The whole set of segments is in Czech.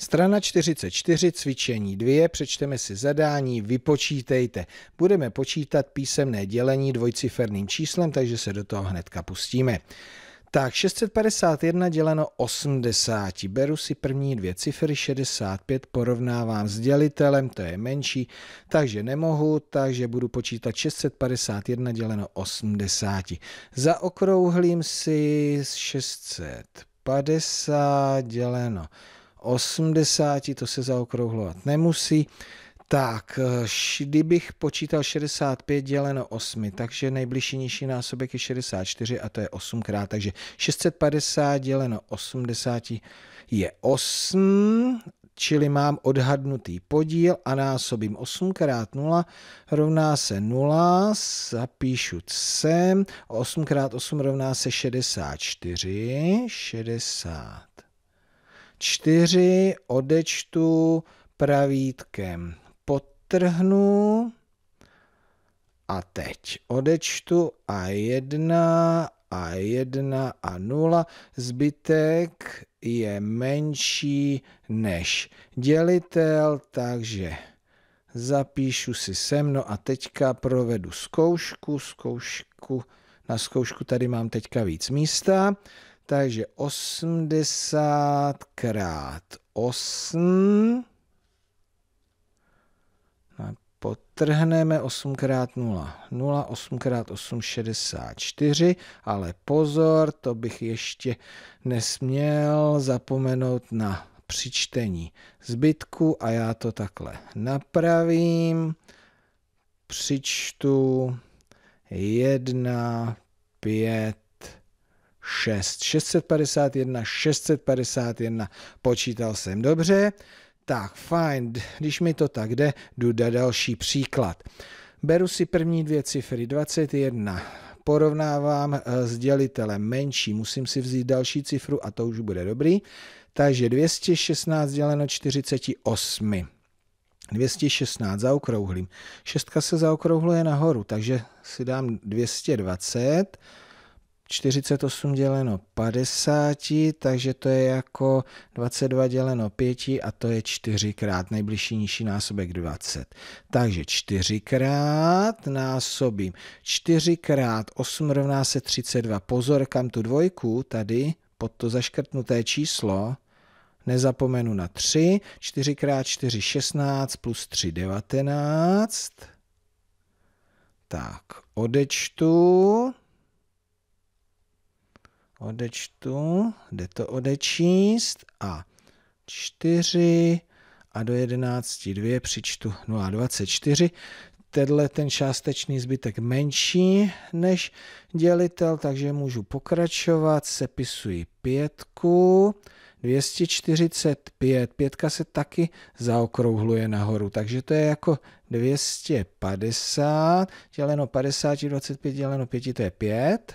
Strana 44, cvičení 2, přečteme si zadání, vypočítejte. Budeme počítat písemné dělení dvojciferným číslem, takže se do toho hnedka pustíme. Tak 651 děleno 80. Beru si první dvě cifry, 65 porovnávám s dělitelem, to je menší, takže nemohu, takže budu počítat 651 děleno 80. Zaokrouhlím si 650 děleno 80, to se zaokrouhlovat nemusí. Tak, eh, kdybych počítal 65 děleno 8, takže nejbližší nižší násobek je 64 a to je 8 krát, takže 650 děleno 80 je 8, čili mám odhadnutý podíl a násobím 8 krát 0 rovná se 0, zapíšu sem, 8 krát 8 rovná se 64, 60. 4 odečtu pravítkem. Potrhnu a teď odečtu a 1 a 1 a 0. Zbytek je menší než dělitel, takže zapíšu si sem, no a teďka provedu zkoušku, zkoušku, na zkoušku tady mám teďka víc místa, takže 80 krát 8 potrhneme 8 krát 0. 0, 8 krát 8, 64, ale pozor, to bych ještě nesměl zapomenout na přičtení zbytku a já to takhle napravím. Přičtu 1, 5, 6. 651, 651, počítal jsem dobře. Tak, fajn, když mi to tak jde, jdu na další příklad. Beru si první dvě cifry, 21, porovnávám eh, s dělitelem menší, musím si vzít další cifru a to už bude dobrý. Takže 216 děleno 48. 216 zaokrouhlím. Šestka se zaokrouhluje nahoru, takže si dám 220 48 děleno 50, takže to je jako 22 děleno 5 a to je 4 krát nejbližší nižší násobek 20. Takže 4 krát násobím. 4 krát 8 rovná se 32. Pozor, kam tu dvojku tady pod to zaškrtnuté číslo nezapomenu na 3. 4 krát 4 16 plus 3 19. Tak, odečtu odečtu, jde to odečíst a 4 a do 11 2 přičtu 0,24. Tenhle ten částečný zbytek menší než dělitel, takže můžu pokračovat, sepisuji pětku, 245, pětka se taky zaokrouhluje nahoru, takže to je jako 250, děleno 50, 25 děleno 5, to je 5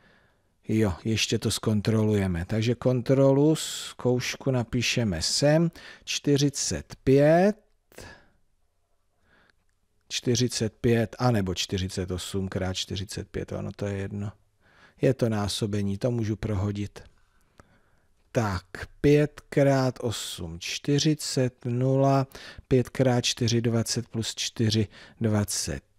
Jo, ještě to zkontrolujeme. Takže kontrolu, zkoušku napíšeme sem. 45, 45, anebo 48 krát 45, ono to je jedno. Je to násobení, to můžu prohodit. Tak, 5 krát 8, 40, 0, 5 krát 4, 20 plus 4, 20.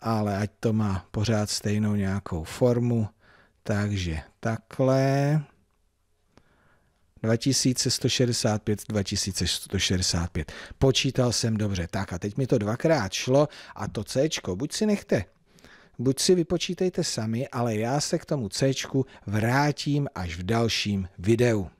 ale ať to má pořád stejnou nějakou formu. Takže takhle 2165, 2165. Počítal jsem dobře. Tak a teď mi to dvakrát šlo a to C, buď si nechte, buď si vypočítejte sami, ale já se k tomu C vrátím až v dalším videu.